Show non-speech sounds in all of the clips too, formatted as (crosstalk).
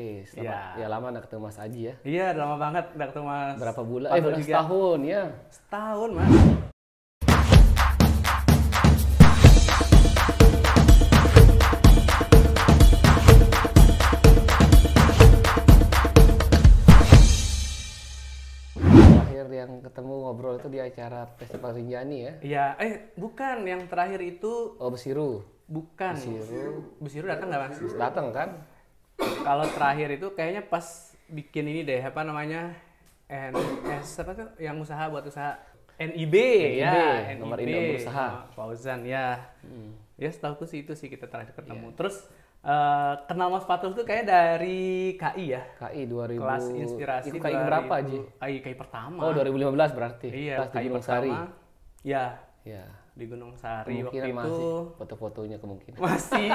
Iya. selama, ya. ya lama gak ketemu Mas Aji ya. Iya, lama banget gak ketemu Mas. Berapa bulan? Eh, bulan setahun ya. Setahun, Mas. Terakhir yang ketemu ngobrol itu di acara Festival Rinjani ya? Iya, eh bukan, yang terakhir itu... Oh, Besiru? Bukan. Besiru. Besiru datang nggak Mas? Datang kan? kalau terakhir itu kayaknya pas bikin ini deh apa namanya NS apa tuh yang usaha buat usaha NIB, NIB ya nomor NIB usaha oh, Fauzan ya hmm. ya setahu sih itu sih kita terakhir ketemu iya. terus Uh, kenal Mas Fatul tuh kayak dari KI ya? KI 2000 kelas inspirasi itu KI berapa aja? KI KI pertama. Oh, 2015 berarti. Iya, kelas KI pertama. Ya. Iya di Gunung Sari kemungkinan waktu itu foto-fotonya kemungkinan masih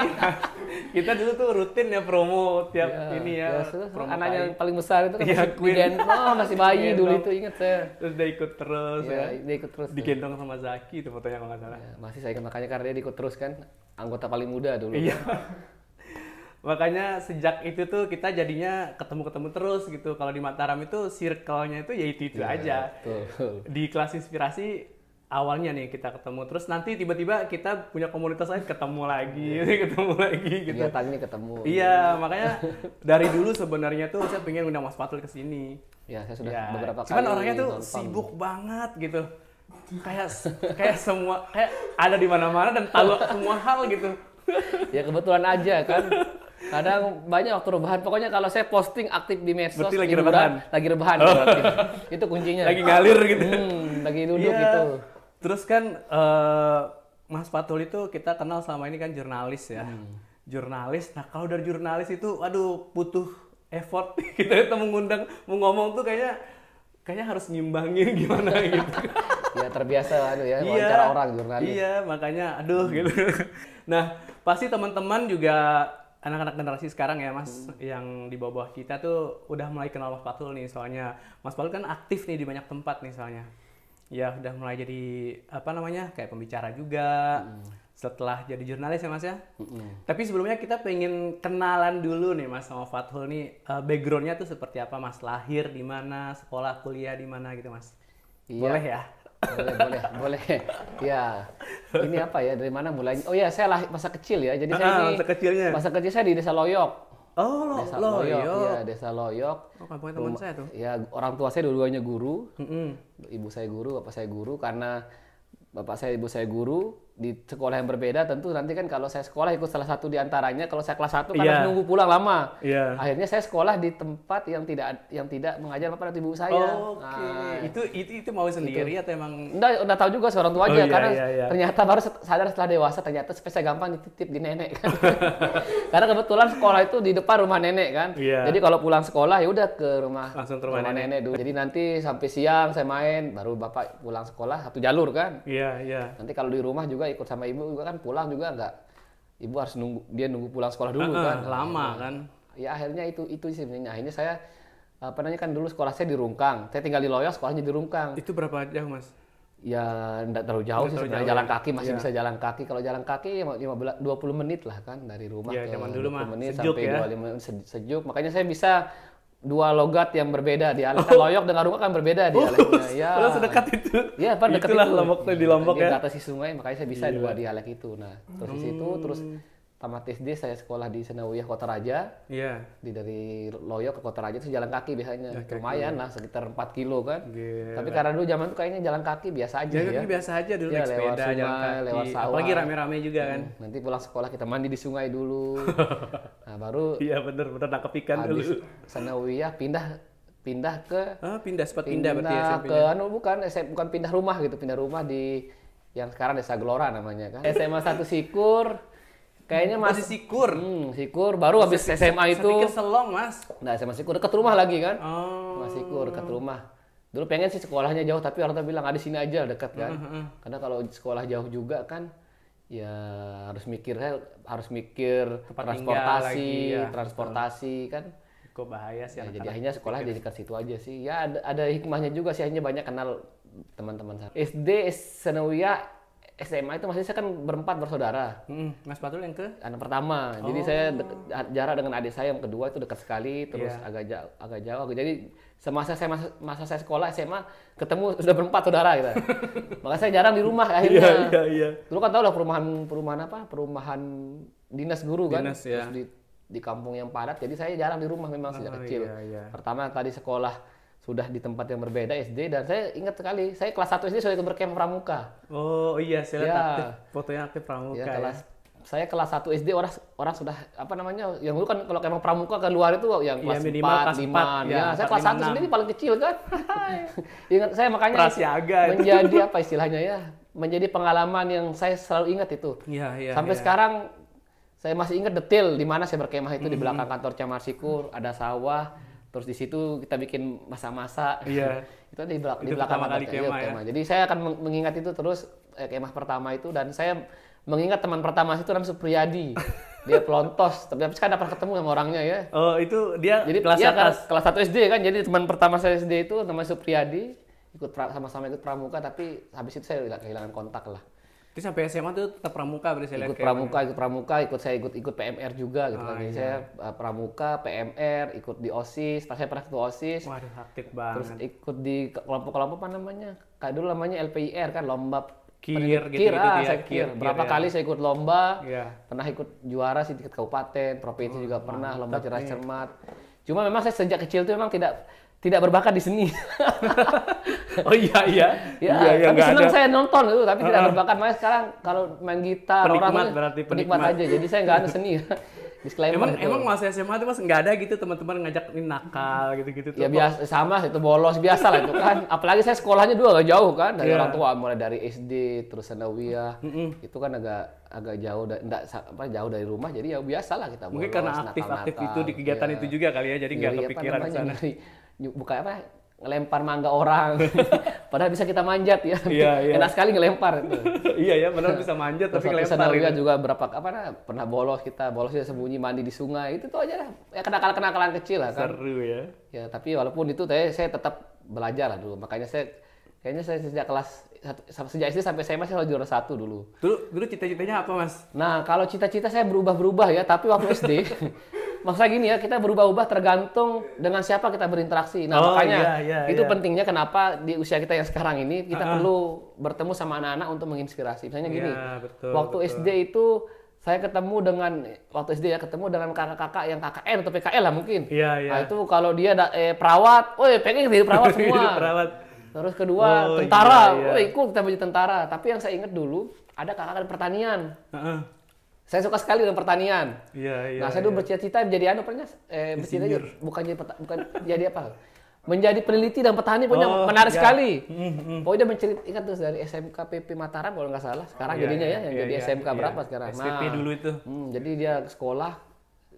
(laughs) kita dulu tuh rutin ya promo tiap ya, ini ya, ya promo anak yang paling besar itu kan ya, masih digendong oh, masih (laughs) bayi gendong. dulu itu ingat saya terus dia ikut terus ya, ya. dia ikut terus digendong sama Zaki itu fotonya kalau nggak salah ya, masih saya makanya karena dia ikut terus kan anggota paling muda dulu iya (laughs) makanya sejak itu tuh kita jadinya ketemu-ketemu terus gitu kalau di Mataram itu circle-nya itu ya itu itu ya, aja betul. di kelas inspirasi awalnya nih kita ketemu terus nanti tiba-tiba kita punya komunitas lain ketemu lagi iya. (laughs) ketemu lagi gitu Kegiatan ketemu iya gitu. makanya dari dulu sebenarnya tuh saya pengen undang Mas Patul ke sini ya saya sudah ya. beberapa kali cuman orangnya tuh nonton. sibuk banget gitu kayak kayak semua kayak ada di mana-mana dan tahu semua hal gitu (laughs) ya kebetulan aja kan kadang banyak waktu rebahan pokoknya kalau saya posting aktif di medsos berarti lagi rebahan lagi rebahan oh. itu kuncinya (laughs) lagi ngalir gitu hmm, lagi duduk yeah. gitu Terus kan uh, Mas Patul itu kita kenal selama ini kan jurnalis ya. Hmm. Jurnalis. Nah, kalau dari jurnalis itu aduh butuh effort (laughs) kita itu mengundang mau ngomong tuh kayaknya kayaknya harus nyimbangin gimana (laughs) gitu. ya terbiasa aduh ya iya, wawancara iya, orang jurnalis. Iya, makanya aduh hmm. gitu. (laughs) Nah, pasti teman-teman juga anak-anak generasi sekarang ya mas hmm. yang di bawah-bawah kita tuh udah mulai kenal Mas Patul nih soalnya Mas Patul kan aktif nih di banyak tempat nih soalnya ya udah mulai jadi apa namanya kayak pembicara juga hmm. setelah jadi jurnalis ya mas ya hmm. tapi sebelumnya kita pengen kenalan dulu nih mas sama Fatul nih uh, backgroundnya tuh seperti apa mas lahir di mana sekolah kuliah di mana gitu mas iya. boleh ya boleh boleh boleh ya ini apa ya dari mana mulainya oh ya saya lahir masa kecil ya jadi saya ah, ini masa kecilnya masa kecil saya di desa Loyok Oh, lo, Desa Loyok. Loyok. Ya, Desa Loyok. Oh, kampungnya teman saya tuh. Ya, orang tua saya dua-duanya guru. Mm -hmm. Ibu saya guru, bapak saya guru. Karena bapak saya, ibu saya guru, di sekolah yang berbeda tentu nanti kan kalau saya sekolah ikut salah satu di antaranya kalau saya kelas satu kan yeah. harus nunggu pulang lama. Yeah. Akhirnya saya sekolah di tempat yang tidak yang tidak mengajar apa ibu saya. Oh, Okay. Nah, itu, itu itu mau sendiri itu. atau emang Enggak, udah tahu juga seorang tua oh, aja iya, karena iya, iya. ternyata baru sadar setelah dewasa ternyata spesial gampang dititip di nenek kan. (laughs) karena kebetulan sekolah itu di depan rumah nenek kan. Yeah. Jadi kalau pulang sekolah ya udah ke rumah langsung ke rumah, rumah nenek. nenek dulu. Jadi nanti sampai siang saya main baru bapak pulang sekolah satu jalur kan. Iya, yeah, iya. Yeah. Nanti kalau di rumah juga ikut sama ibu juga kan pulang juga nggak ibu harus nunggu dia nunggu pulang sekolah dulu uh, kan lama nah, kan ya akhirnya itu itu sih sebenarnya akhirnya saya apa namanya kan dulu sekolah saya di Rungkang saya tinggal di Loyal sekolahnya di Rungkang itu berapa jauh mas ya enggak terlalu jauh enggak sih terlalu sebenarnya jauh, jalan ya. kaki masih ya. bisa jalan kaki kalau jalan kaki ya, dua 20 menit lah kan dari rumah ya, ke zaman dulu 20 mah menit sejuk sampai ya. 25 menit sejuk makanya saya bisa dua logat yang berbeda dialeknya oh. loyok dengan rungok kan berbeda dialeknya oh, ya (laughs) padahal sedekat itu ya padahal dekat itu. lombok di lombok ya di atas si sungai makanya saya bisa dua iya. dialek itu nah terus hmm. itu terus tamat SD saya sekolah di Senawiyah Kota Raja. Iya. Yeah. Di dari Loyok ke Kota Raja itu jalan kaki biasanya. Lumayan lah sekitar 4 kilo kan. Gila. Tapi karena dulu zaman itu kayaknya jalan kaki biasa aja jalan ya. biasa aja dulu ya, lewat sepeda, sungai, lewat sawah. lagi rame-rame juga kan. hmm. kan. Nanti pulang sekolah kita mandi di sungai dulu. (laughs) Nah, baru Iya bener bener nangkep ikan dulu. Sanawiyah pindah pindah ke ah, pindah sempat pindah, pindah berarti ya, ke anu bukan SM, bukan pindah rumah gitu pindah rumah di yang sekarang Desa Gelora namanya kan SMA satu Sikur kayaknya oh, masih Sikur hmm, Sikur baru habis SMA itu saya pikir Selong mas nah SMA Sikur dekat rumah lagi kan oh. masih Sikur dekat rumah dulu pengen sih sekolahnya jauh tapi orang tua bilang ada ah, sini aja dekat kan uh hmm, -huh. Hmm, hmm. karena kalau sekolah jauh juga kan ya harus mikir harus mikir Tempat transportasi ya. transportasi Betul. kan kok bahaya sih ya, jadi akhirnya sekolah jadi ke situ aja sih ya ada, ada hikmahnya juga sih akhirnya banyak kenal teman-teman SD Sanawiyah SMA itu masih saya kan berempat bersaudara. Hmm, Mas Batul yang ke? Anak pertama. Oh. Jadi saya oh. jarak dengan adik saya yang kedua itu dekat sekali, terus yeah. agak jauh, agak jauh. Jadi semasa saya masa, masa saya sekolah SMA ketemu sudah berempat saudara gitu. (laughs) Makanya saya jarang di rumah akhirnya. Iya, iya, iya. Dulu kan tahu lah perumahan perumahan apa? Perumahan dinas guru kan. Dinas, ya. Terus di di kampung yang padat, jadi saya jarang di rumah memang oh, sejak iya, kecil. Iya. Pertama tadi sekolah sudah di tempat yang berbeda SD dan saya ingat sekali saya kelas 1 SD sudah ikut berkemah pramuka. Oh iya saya lihat ya. aktif, fotonya aktif pramuka. Ya, ya. kelas ya. saya kelas 1 SD orang orang sudah apa namanya yang dulu kan kalau kemah pramuka ke luar itu oh, yang iya, kelas ya, minimal, 4, 5. ya, ya 4, saya kelas 1 sendiri paling kecil kan. (laughs) ingat saya makanya Prasiaga menjadi apa istilahnya ya? Menjadi pengalaman yang saya selalu ingat itu. Iya iya. Sampai ya. sekarang saya masih ingat detail di mana saya berkemah itu mm -hmm. di mm-hmm. belakang kantor Camar Sikur, ada sawah, terus di situ kita bikin masa-masa iya. (laughs) itu di, belak itu di belakang mata kali kemah, ya. kemah. jadi saya akan mengingat itu terus eh, kemah pertama itu dan saya mengingat teman pertama itu namanya Supriyadi (laughs) dia pelontos tapi habis kan dapat ketemu sama orangnya ya oh itu dia jadi kelas ya, atas kelas satu SD kan jadi teman pertama saya SD itu namanya Supriyadi ikut sama-sama ikut pramuka tapi habis itu saya kehilangan kontak lah jadi sampai SMA tuh tetap pramuka berarti saya ikut pramuka, ikut pramuka, ikut saya ikut ikut PMR juga gitu oh, kan. Ah, iya. Saya uh, pramuka, PMR, ikut di OSIS, pas saya pernah ketua OSIS. Waduh, aktif banget. Terus ikut di kelompok-kelompok apa namanya? Kayak dulu namanya LPIR kan, lomba kir gitu, gitu, ah, gitu, saya kir. berapa ya. kali saya ikut lomba ya. pernah ikut juara sih di kabupaten provinsi oh, juga pernah lomba cerdas cermat cuma memang saya sejak kecil tuh memang tidak tidak berbakat di seni. (laughs) oh iya iya. ya, iya, iya tapi senang saya nonton itu, tapi tidak berbakat. Makanya sekarang kalau main gitar penikmat, orang berarti penikmat. penikmat aja. Jadi saya nggak ada seni. (laughs) Disclaimer emang, itu. Emang masa SMA itu mas nggak ada gitu teman-teman ngajak ini nakal gitu-gitu. ya biasa sama itu bolos biasa lah itu kan. (laughs) Apalagi saya sekolahnya dua agak jauh kan dari yeah. orang tua mulai dari SD terus sanawiyah. Mm -mm. Itu kan agak agak jauh dan enggak apa jauh dari rumah jadi ya biasa lah kita bolos, Mungkin karena aktif-aktif aktif itu di kegiatan ya. itu juga kali ya jadi nggak ya, kepikiran ke sana. Nyari, buka apa ngelempar mangga orang. (laughs) Padahal bisa kita manjat ya. Iya, iya. Enak sekali ngelempar itu. (laughs) iya ya, benar bisa manjat tapi ngelempar. Saudara juga berapa apa nah, pernah bolos kita, bolosnya sembunyi mandi di sungai. Itu tuh aja lah. Ya kenakalan-kenakalan kecil lah kan. Seru ya. Ya, tapi walaupun itu saya, saya tetap belajar lah dulu. Makanya saya Kayaknya saya sejak kelas sejak SD sampai saya masih selalu juara satu dulu. Dulu dulu cita-citanya apa mas? Nah kalau cita-cita saya berubah-berubah ya, tapi waktu SD (laughs) maksudnya gini ya kita berubah-ubah tergantung dengan siapa kita berinteraksi. Nah oh, makanya yeah, yeah, itu iya. pentingnya kenapa di usia kita yang sekarang ini kita uh-uh. perlu bertemu sama anak-anak untuk menginspirasi. Misalnya gini, iya, betul, waktu betul. SD itu saya ketemu dengan waktu SD ya ketemu dengan kakak-kakak yang KKN atau PKL lah mungkin. Iya iya. Nah, itu kalau dia da- eh, perawat, oh pengen jadi perawat (laughs) semua. perawat. Terus kedua oh, iya, tentara, iya, iya. Oh, ikut kita menjadi tentara. Tapi yang saya ingat dulu ada kakak dari pertanian. Uh-uh. Saya suka sekali dengan pertanian. Iya, iya, nah saya iya. dulu bercita-cita menjadi apa anu, pernah? Eh, bercita bukan jadi peta, bukan jadi apa? Menjadi peneliti dan petani punya oh, menarik iya. sekali. Mm-hmm. Pokoknya mencerit ingat terus dari SMK PP Mataram kalau nggak salah. Sekarang oh, iya, jadinya ya, iya, yang iya, jadi iya, SMK iya. berapa sekarang? SMP nah, dulu itu. Hmm, jadi dia sekolah,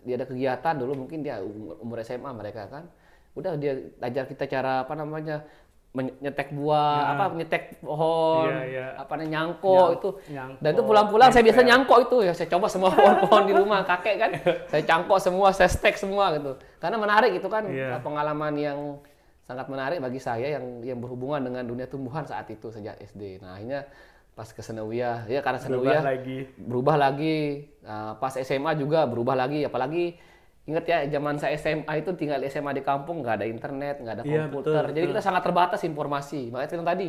dia ada kegiatan dulu mungkin dia umur, umur SMA mereka kan udah dia ajar kita cara apa namanya menyetek buah ya. apa menyetek pohon ya, ya. apa nyangko Nyang, itu nyangko. dan itu pulang-pulang saya biasa iya. nyangko itu ya saya coba semua (laughs) pohon-pohon di rumah kakek kan saya cangkok semua saya stek semua gitu karena menarik itu kan ya. pengalaman yang sangat menarik bagi saya yang yang berhubungan dengan dunia tumbuhan saat itu sejak SD nah akhirnya pas ke Senawia ya karena Senawia berubah lagi berubah lagi nah, pas SMA juga berubah lagi apalagi Ingat ya, zaman saya SMA itu tinggal SMA di kampung, nggak ada internet, nggak ada iya, komputer. Ya, betul, Jadi kita sangat terbatas informasi. Makanya yang tadi,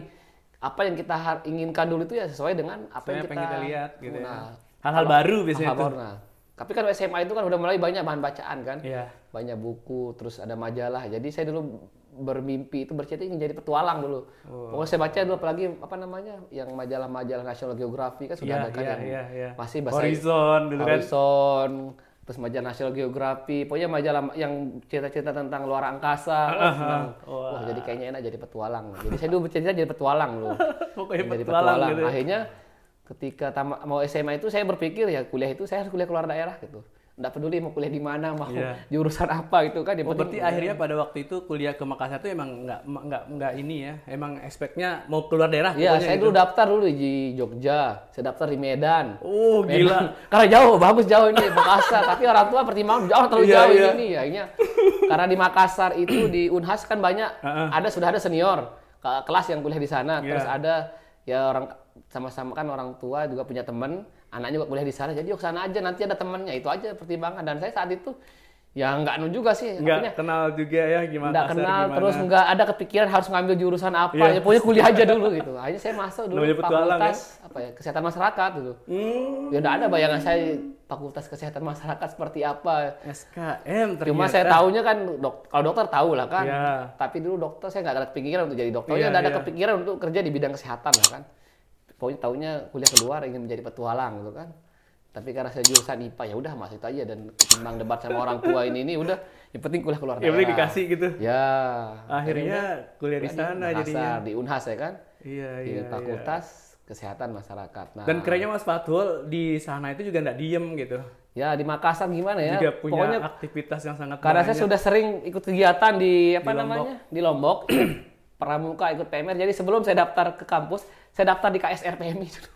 apa yang kita inginkan dulu itu ya sesuai dengan apa yang kita, yang kita lihat. Gitu ya. Hal-hal baru biasanya hal -hal itu. nah. Tapi kan SMA itu kan udah mulai banyak bahan bacaan kan. Ya. Banyak buku, terus ada majalah. Jadi saya dulu bermimpi itu bercerita ingin jadi petualang dulu. Oh. Pokoknya saya baca dulu apalagi apa namanya yang majalah-majalah National Geographic kan sudah yeah, ada kan yeah, yang yeah, yeah. masih bahasa Horizon, gitu kan. Horizon, terus majalah National Geography, pokoknya majalah yang cerita-cerita tentang luar angkasa, uh (laughs) -huh. wah. wah jadi kayaknya enak jadi petualang. Jadi saya dulu bercerita jadi petualang loh, (laughs) pokoknya jadi petualang. petualang. Gitu. Ya. Akhirnya ketika mau SMA itu saya berpikir ya kuliah itu saya harus kuliah keluar daerah gitu nggak peduli mau kuliah di mana mau yeah. jurusan apa gitu kan yang oh, berarti akhirnya pada waktu itu kuliah ke Makassar itu emang nggak nggak nggak ini ya emang ekspeknya mau keluar daerah Iya, saya gitu. dulu daftar dulu di Jogja saya daftar di Medan oh Medan. gila (laughs) karena jauh bagus jauh ini Makassar tapi orang tua pertimbangan jauh terlalu yeah, jauh yeah. ini ya, ini karena di Makassar itu di Unhas kan banyak uh -uh. ada sudah ada senior kelas yang kuliah di sana yeah. terus ada ya orang sama-sama kan orang tua juga punya temen anaknya juga boleh di sana, jadi yuk sana aja nanti ada temennya itu aja pertimbangan dan saya saat itu ya nggak nu juga sih nggak Akhirnya, kenal juga ya gimana nggak kenal gimana. terus nggak ada kepikiran harus ngambil jurusan apa yeah. ya punya kuliah aja dulu gitu akhirnya saya masuk dulu Namanya ya? fakultas ya? apa ya kesehatan masyarakat gitu hmm. ya udah ada bayangan saya fakultas kesehatan masyarakat seperti apa SKM ternyata. cuma saya tahunya kan dok kalau dokter tahu lah kan yeah. tapi dulu dokter saya nggak ada kepikiran untuk jadi dokter yeah, ya iya, udah yeah. ada iya. kepikiran untuk kerja di bidang kesehatan lah kan pokoknya tahunya kuliah keluar ingin menjadi petualang gitu kan tapi karena saya jurusan IPA ya udah masuk aja dan ketimbang debat sama orang tua ini ini udah yang penting kuliah keluar ya Yang dikasih gitu. Ya. Akhirnya kuliah di sana jadinya. Ah, di Unhas ya kan? Iya iya. Di Fakultas iya. Kesehatan Masyarakat. Nah, dan kerennya Mas Fatul di sana itu juga nggak diem gitu. Ya di Makassar gimana ya? Juga punya Pokoknya aktivitas yang sangat. Karena banyak. saya sudah sering ikut kegiatan di apa di namanya di Lombok pramuka ikut PMR. Jadi sebelum saya daftar ke kampus, saya daftar di KSR PMI dulu.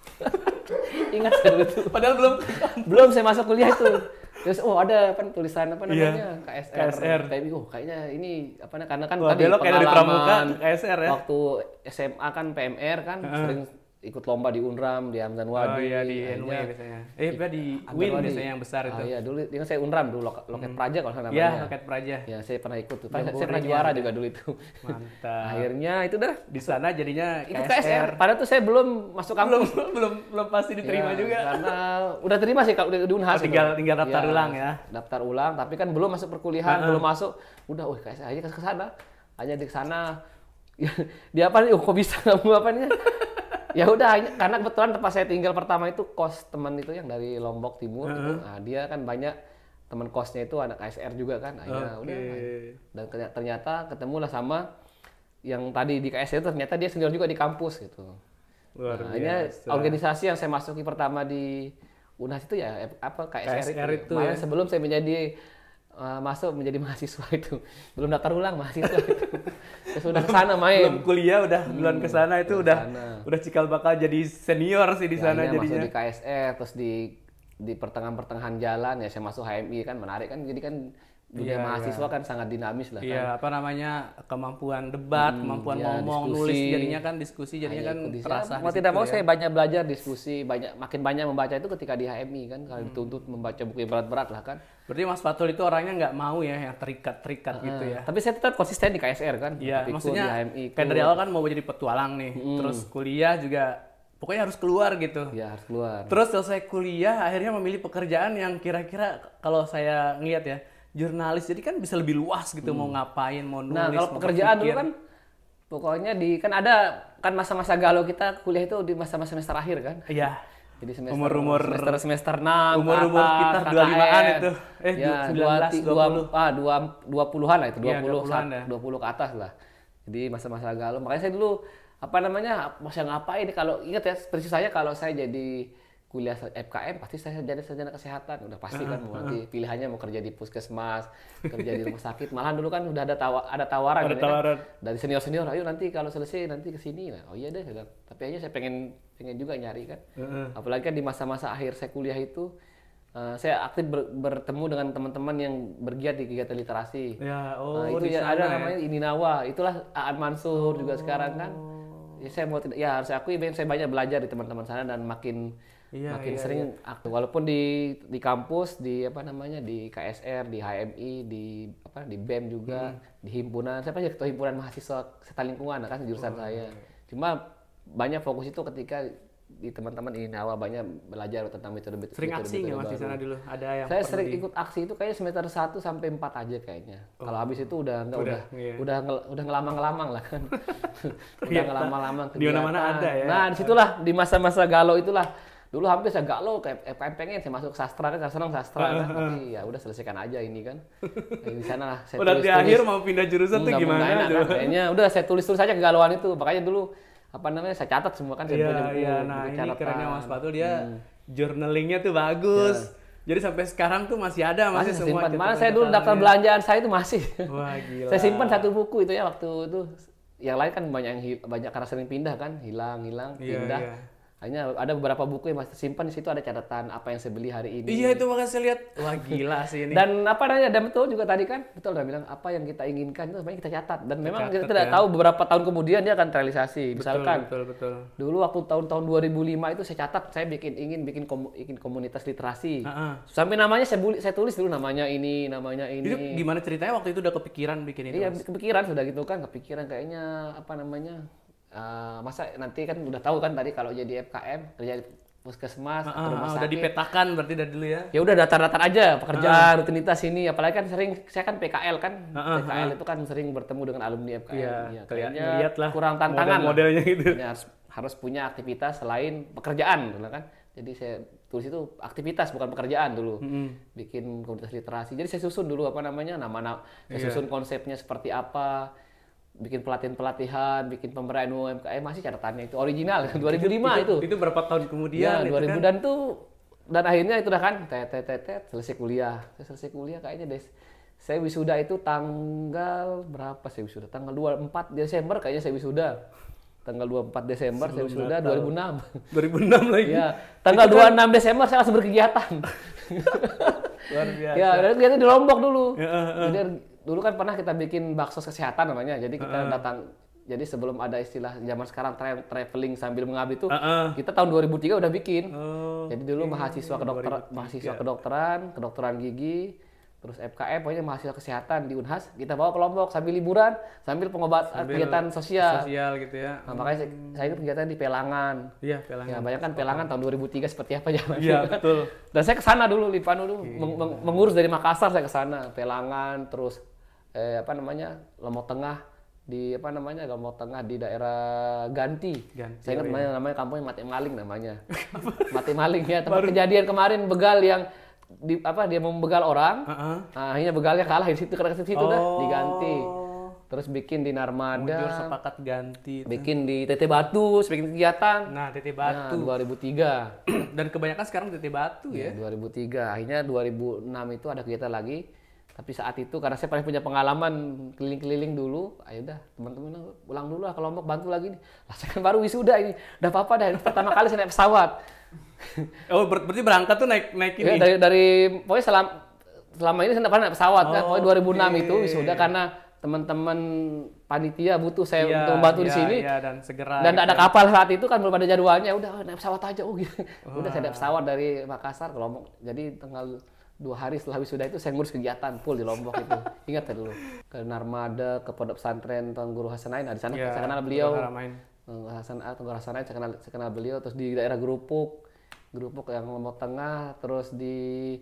(laughs) Ingat saya dulu Padahal belum belum saya masuk kuliah itu. Terus oh ada apa tulisan apa iya. namanya KSR, KSR. PMI. Oh kayaknya ini apa karena kan Wah, tadi pengalaman di pramuka KSR ya. Waktu SMA kan PMR kan uh. sering ikut lomba di Unram di Hamdan oh, Wadi. Oh iya di NW biasanya. Eh di, di Win biasanya yang besar itu. Oh iya dulu ini saya Unram dulu loket, loket hmm. Praja kalau saya namanya. Iya, loket Praja. Iya saya pernah ikut tuh. Saya, saya pernah juara juga dulu itu. Mantap. (laughs) Akhirnya itu dah di sana jadinya itu KSR. Padahal tuh saya belum masuk kampus. Belum belum belum pasti iya, diterima ya, juga. Karena udah terima sih kalau udah di Unhas. Oh, tinggal itu. tinggal daftar ya, ulang ya. Daftar ulang tapi kan belum masuk perkuliahan, uh -huh. belum masuk. Udah, wah KSR aja ke sana. Hanya di sana (laughs) ya, dia apa nih? Oh, kok bisa kamu (laughs) apa nih? ya udah karena kebetulan tempat saya tinggal pertama itu kos teman itu yang dari Lombok Timur uh -huh. itu. Nah, dia kan banyak teman kosnya itu anak ASR juga kan. Akhirnya okay. udah dan ternyata ketemulah sama yang tadi di KSR itu ternyata dia senior juga di kampus gitu. Luar nah, biasa. organisasi yang saya masuki pertama di Unas itu ya apa KSR, KSR itu, ya. itu ya. sebelum saya menjadi uh, masuk menjadi (laughs) mahasiswa itu belum daftar ulang mahasiswa itu (laughs) terus udah kesana main belum kuliah udah hmm, duluan kesana itu udah kesana. udah cikal bakal jadi senior sih di ya, sana ya, jadinya masuk di KSE terus di di pertengahan pertengahan jalan ya saya masuk HMI kan menarik kan jadi kan dunia yeah, mahasiswa yeah. kan sangat dinamis lah. Iya, yeah, kan? apa namanya kemampuan debat, hmm, kemampuan yeah, ngomong, diskusi. nulis, jadinya kan diskusi, jadinya ah, iya, kan terasa. Mau tidak mau ya. saya banyak belajar diskusi, banyak makin banyak membaca itu ketika di HMI kan kalau hmm. dituntut membaca buku yang berat-berat lah kan. Berarti Mas Fatul itu orangnya nggak mau ya yang terikat-terikat uh, gitu ah, ya. Tapi saya tetap konsisten di KSR kan. Iya, maksudnya Kan dari awal kan mau jadi petualang nih, hmm. terus kuliah juga pokoknya harus keluar gitu. ya harus keluar. Terus selesai kuliah akhirnya memilih pekerjaan yang kira-kira kalau saya ngeliat ya jurnalis jadi kan bisa lebih luas gitu hmm. mau ngapain mau nah, nulis nah kalau pekerjaan dulu kan pokoknya di kan ada kan masa-masa galau kita kuliah itu di masa-masa semester akhir kan iya jadi semester umur umur semester semester enam umur umur kita dua limaan itu eh ya, dua dua ah dua dua puluhan lah itu iya, dua puluh ya. dua puluh ke atas lah jadi masa-masa galau makanya saya dulu apa namanya masa ngapain kalau ingat ya prinsip saya kalau saya jadi kuliah FKM pasti saya jadi sarjana kesehatan udah pasti kan nanti ah, ah. pilihannya mau kerja di puskesmas kerja di rumah sakit malah dulu kan udah ada tawa ada tawaran, ada ya kan. tawaran. Kan? dari senior senior ayo nanti kalau selesai nanti ke sini nah, oh iya deh saya tapi aja saya pengen pengen juga nyari kan apalagi kan di masa-masa akhir saya kuliah itu uh, saya aktif ber, bertemu dengan teman-teman yang bergiat di kegiatan literasi ya, oh, nah, itu yang ada ya. namanya Ininawa itulah Aan Mansur oh. juga sekarang kan oh. ya saya mau tidak ya harus akui saya banyak belajar di teman-teman sana dan makin Iya, makin iya, sering iya. aktif. Walaupun di di kampus, di apa namanya, di KSR, di HMI, di apa di BEM juga, hmm. di himpunan. Saya pasti ketua himpunan mahasiswa seta lingkungan kan jurusan oh, saya. Iya. Cuma banyak fokus itu ketika di teman-teman ini awal banyak belajar tentang metode metode sering aksi nggak mas sana dulu ada yang saya sering di... ikut aksi itu kayaknya semester 1 sampai empat aja kayaknya oh. kalau habis itu udah enggak udah udah, iya. udah, ngelamang-ngelamang lah kan (laughs) udah iya. ngelamang-lamang di mana-mana ada ya nah disitulah di masa-masa galau itulah dulu hampir saya galau kayak, kayak eh, pengen saya masuk sastra kan saya senang sastra kan tapi ya udah selesaikan aja ini kan di sana lah saya udah tulis, di akhir tulis. mau pindah jurusan tuh gimana kan? kayaknya udah saya tulis tulis aja kegalauan itu makanya dulu apa namanya saya catat semua kan saya yeah, buku, yeah, nah buku ini kerennya mas Batu dia hmm. journalingnya tuh bagus yeah. Jadi sampai sekarang tuh masih ada, masih, masih semua. Simpan. Malah saya dulu daftar ya. belanjaan saya itu masih. Wah, gila. saya simpan satu buku itu ya waktu itu yang lain kan banyak yang banyak karena sering pindah kan hilang hilang yeah, pindah yeah. Hanya ada beberapa buku yang masih simpan di situ ada catatan apa yang saya beli hari ini. Iya itu makanya saya lihat. Wah gila sih ini. dan apa namanya? Dan betul juga tadi kan, betul udah bilang apa yang kita inginkan itu sebenarnya kita catat. Dan kita memang catat, kita tidak ya. tahu beberapa tahun kemudian dia akan terrealisasi. Misalkan betul, betul, betul. dulu waktu tahun-tahun 2005 itu saya catat, saya bikin ingin bikin komunitas literasi. Uh -huh. Sampai namanya saya buli, saya tulis dulu namanya ini, namanya ini. Itu gimana ceritanya waktu itu udah kepikiran bikin itu? Iya, kepikiran sudah gitu kan, kepikiran kayaknya apa namanya? uh, masa nanti kan udah tahu kan tadi kalau jadi FKM kerja di puskesmas uh, ah, atau rumah ah, sakit. Udah dipetakan berarti dari dulu ya. Ya udah datar-datar aja pekerjaan uh. rutinitas ini apalagi kan sering saya kan PKL kan. Uh, PKL uh. itu kan sering bertemu dengan alumni FKM Iya, ya, kayaknya lah kurang tantangan model modelnya gitu. Ya, harus, harus punya aktivitas selain pekerjaan gitu kan. Jadi saya tulis itu aktivitas bukan pekerjaan dulu. -hmm. Bikin komunitas literasi. Jadi saya susun dulu apa namanya nama-nama saya yeah. susun konsepnya seperti apa bikin pelatihan-pelatihan, bikin pemberian UMKM eh, masih catatannya itu original 2005 itu, itu. Itu berapa tahun kemudian? Ya, 2000 kan? dan tuh dan akhirnya itu udah kan tet selesai kuliah. Selesai kuliah kayaknya deh. Saya wisuda itu tanggal berapa saya wisuda? Tanggal 24 Desember kayaknya saya wisuda. Tanggal 24 Desember saya wisuda 2006. 2006 lagi. ya, tanggal itu 26 kan- Desember saya langsung berkegiatan. (laughs) Luar biasa. Ya, dan kegiatan di Lombok dulu. Ya, uh, uh. Jadi, dulu kan pernah kita bikin bakso kesehatan namanya. Jadi kita uh, datang jadi sebelum ada istilah zaman sekarang tra traveling sambil mengabdi itu uh -uh. kita tahun 2003 udah bikin. Oh, jadi dulu okay. mahasiswa kedokteran mahasiswa kedokteran, kedokteran gigi, terus FKM pokoknya mahasiswa kesehatan di Unhas kita bawa ke Lombok sambil liburan, sambil pengobat sambil kegiatan sosial. Sosial gitu ya. Nah, makanya saya, hmm. saya itu kegiatan di Pelangan. Iya, Pelangan. Ya, bayangkan Pelangan tahun 2003 seperti apa zaman Iya, betul. Dan saya ke sana dulu Lipan dulu okay. meng mengurus dari Makassar saya ke sana, Pelangan terus eh, apa namanya Lombok Tengah di apa namanya Lombok Tengah di daerah Ganti. Ganti Saya ingat oh iya. namanya, namanya kampung Mati Maling namanya. (laughs) Mati Maling ya tempat Baru. kejadian kemarin begal yang di apa dia membegal orang. Uh-huh. akhirnya begalnya kalah di situ karena ke situ oh. dah diganti. Terus bikin di Narmada. Mujur sepakat ganti. Itu. Bikin di TT Batu, bikin kegiatan. Nah, TT nah, Batu. Nah, (clears throat) 2003. Dan kebanyakan sekarang TT Batu iya, ya. ya. 2003. Akhirnya 2006 itu ada kegiatan lagi tapi saat itu karena saya pernah punya pengalaman keliling-keliling dulu ayo dah teman-teman pulang dulu lah Lombok bantu lagi nih (laughs) lah saya kan baru wisuda ini udah apa-apa dah ini pertama kali saya naik pesawat (laughs) oh ber berarti berangkat tuh naik naik ya, ini ya, dari dari pokoknya selama selama ini saya pernah naik pesawat oh, kan pokoknya 2006 okay. itu wisuda karena teman-teman panitia butuh saya ya, untuk membantu ya, di iya, sini ya, dan segera dan gitu. ada ya. kapal saat itu kan belum ada jadwalnya udah naik pesawat aja oh gitu (laughs) udah saya naik pesawat dari Makassar ke Lombok jadi tanggal dua hari setelah wisuda itu saya ngurus kegiatan full di Lombok itu. (laughs) Ingat ya dulu. Ke Narmada, ke Pondok Pesantren Tuan Guru hasanain ada Nah, di sana yeah, saya kenal beliau. Tuan Hasan Tuan Guru Hasanain, saya kenal, saya kenal beliau. Terus di daerah Gerupuk, Gerupuk yang Lombok Tengah, terus di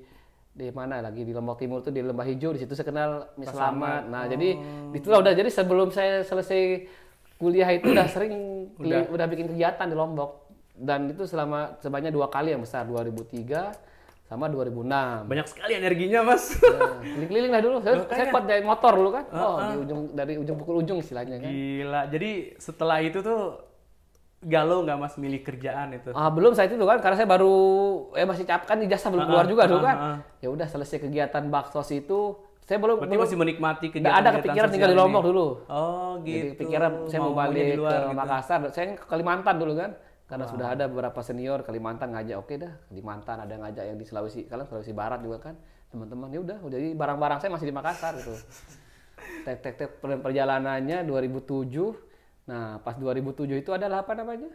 di mana lagi di Lombok Timur tuh di Lembah Hijau di situ saya kenal Mie Selamat. Nah, oh. jadi itulah udah jadi sebelum saya selesai kuliah itu udah (clears throat) sering udah. bikin kegiatan di Lombok dan itu selama sebanyak dua kali yang besar 2003 sama 2006. Banyak sekali energinya, Mas. Ya, keliling lah dulu. Saya, Makanya. saya kuat dari motor dulu kan. Uh-uh. Oh, di ujung dari ujung pukul ujung istilahnya kan. Gila. Jadi setelah itu tuh galau nggak Mas milih kerjaan itu? Ah, belum saya itu kan karena saya baru eh masih cap kan ijazah belum uh-uh. keluar juga uh dulu kan. Uh-uh. Ya udah selesai kegiatan baksos itu saya belum, Berarti belum masih menikmati kegiatan. ada kepikiran tinggal di Lombok ini. dulu. Oh, gitu. Jadi kepikiran saya mau balik ke gitu. Makassar. Saya ke Kalimantan dulu kan karena wow. sudah ada beberapa senior Kalimantan ngajak oke okay dah Kalimantan ada ngajak yang di Sulawesi kalian Sulawesi Barat juga kan teman-teman ya udah jadi barang-barang saya masih di Makassar gitu (laughs) tek tek tek perjalanannya 2007 nah pas 2007 itu adalah apa namanya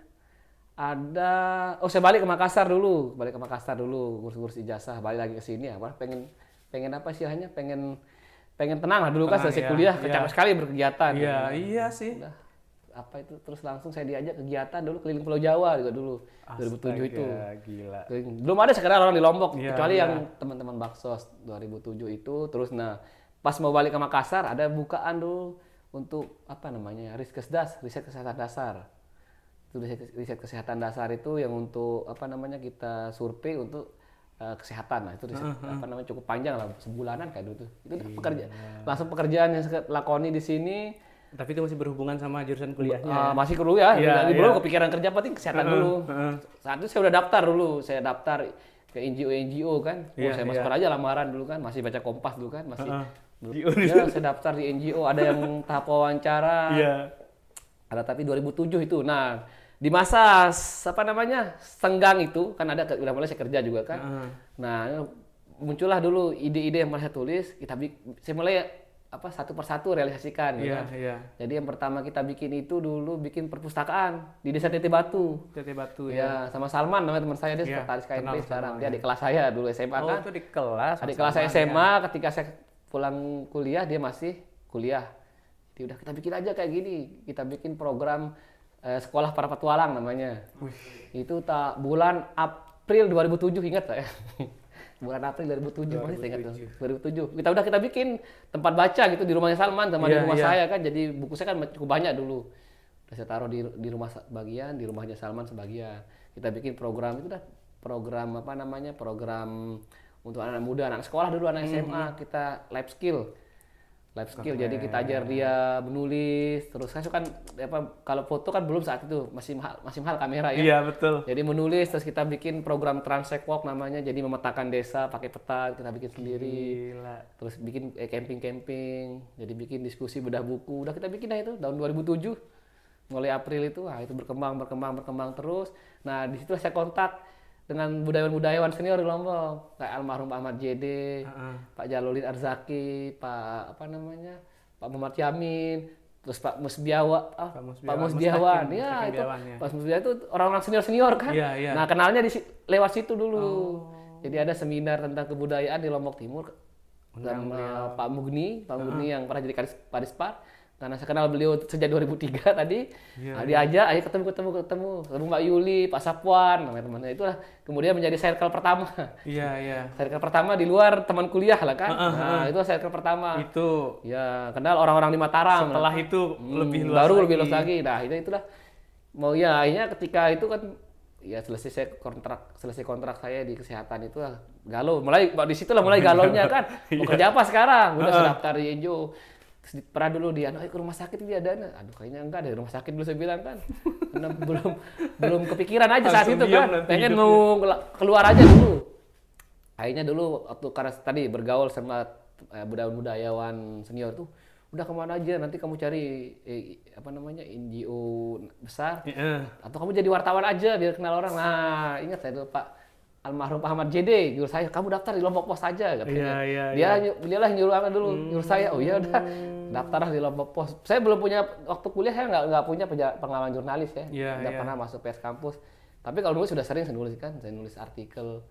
ada oh saya balik ke Makassar dulu balik ke Makassar dulu ngurus-ngurus ijazah balik lagi ke sini ya Wah, pengen pengen apa sih hanya pengen pengen tenang lah dulu kan tenang, kan selesai ya, kuliah ya. sekali berkegiatan iya iya sih udah apa itu terus langsung saya diajak kegiatan dulu keliling Pulau Jawa juga gitu dulu Astaga, 2007 itu. Gila. Belum ada sekarang orang di Lombok ya, kecuali ya. yang teman-teman Baksos 2007 itu terus nah pas mau balik ke Makassar ada bukaan dulu untuk apa namanya riset Riskesdas riset kesehatan dasar. Itu riset, kesehatan dasar itu yang untuk apa namanya kita survei untuk eh, kesehatan nah itu riset, uh-huh. apa namanya cukup panjang lah sebulanan kayak gitu itu iya. langsung pekerjaan yang lakoni di sini tapi itu masih berhubungan sama jurusan kuliahnya. Uh, masih perlu ya, ya. belum kepikiran kerja penting kesehatan uh, dulu. Uh. Saat itu saya udah daftar dulu, saya daftar ke NGO NGO kan. Yeah, oh, saya yeah. Iya. aja lamaran dulu kan, masih baca Kompas dulu kan, masih uh, uh. Ya, saya daftar di NGO, ada yang tahap wawancara. Yeah. Ada tapi 2007 itu. Nah, di masa apa namanya? senggang itu kan ada udah mulai saya kerja juga kan. Uh. Nah, muncullah dulu ide-ide yang mulai saya tulis, kita saya mulai apa satu persatu realisasikan yeah, gitu ya kan? yeah. jadi yang pertama kita bikin itu dulu bikin perpustakaan di desa Tete Batu Tete Batu ya, Yeah. sama Salman namanya teman saya dia yeah, sekretaris KMP sekarang dia ya. di kelas saya dulu SMA oh, kan itu di kelas di kelas saya SMA ya. ketika saya pulang kuliah dia masih kuliah jadi udah kita bikin aja kayak gini kita bikin program eh, sekolah para petualang namanya Uish. itu tak bulan April 2007 ingat saya (laughs) bulan April 2007 masih ingat tuh 2007 kita udah kita bikin tempat baca gitu di rumahnya Salman sama yeah, di iya, rumah yeah. saya kan jadi buku saya kan cukup banyak dulu udah saya taruh di di rumah bagian di rumahnya Salman sebagian kita bikin program itu dah program apa namanya program untuk anak, -anak muda anak sekolah dulu anak SMA mm -hmm. Iya. kita lab skill life skill Keren. jadi kita ajar dia menulis terus kan kan apa kalau foto kan belum saat itu masih mahal masih mahal kamera ya iya betul jadi menulis terus kita bikin program transect walk namanya jadi memetakan desa pakai peta kita bikin sendiri Gila. terus bikin eh, camping camping camping jadi bikin diskusi bedah buku udah kita bikin nah itu tahun 2007 mulai April itu ah itu berkembang berkembang berkembang terus nah di disitulah saya kontak dengan budayawan-budayawan senior di Lombok kayak almarhum Ahmad JD, uh -huh. Pak Jalulin Arzaki, Pak apa namanya, Pak Muhammad Yamin, terus Pak Musbiawa, ah, Pak Musbiawan, Pak Musbiawan. Iya, ya itu Pak Musbiawan itu orang-orang senior senior kan, yeah, yeah. nah kenalnya di lewat situ dulu, oh. jadi ada seminar tentang kebudayaan di Lombok Timur, sama eh, Pak Mugni, Pak uh -huh. Mugni yang pernah jadi paris park karena saya kenal beliau sejak 2003 (laughs) tadi yeah, iya, iya. diajak yeah. ayo ketemu ketemu ketemu ketemu Mbak Yuli Pak Sapuan teman-teman nah, lah, kemudian menjadi circle pertama iya yeah, iya yeah. (laughs) circle pertama di luar teman kuliah lah kan uh, uh, nah itu circle pertama itu ya kenal orang-orang di Mataram setelah lah. itu hmm, lebih hmm, luas baru lagi. lebih luas lagi nah itu itulah mau ya akhirnya ketika itu kan ya selesai saya kontrak selesai kontrak saya di kesehatan itu ah, galau mulai di situ lah mulai (laughs) galonya kan iya. mau kerja apa sekarang udah uh, uh. daftar di Enjo pernah dulu di anak ke rumah sakit dia ada aduh kayaknya enggak dari rumah sakit dulu saya bilang kan belum (laughs) belum kepikiran aja saat itu kan pengen mau keluar aja dulu akhirnya dulu waktu karena tadi bergaul sama eh, budayawan senior tuh udah kemana aja nanti kamu cari eh, apa namanya NGO besar yeah. atau kamu jadi wartawan aja biar kenal orang nah ingat saya dulu Pak almarhum Pak Ahmad JD nyuruh saya kamu daftar di Lombok Pos aja katanya yeah, yeah, dia yeah. Iya. dia lah nyuruh dulu hmm. nyuruh saya oh iya udah daftar di lomba pos saya belum punya waktu kuliah saya nggak nggak punya pengalaman jurnalis ya yeah, nggak yeah. pernah masuk PS kampus tapi kalau dulu sudah sering saya nulis kan saya nulis artikel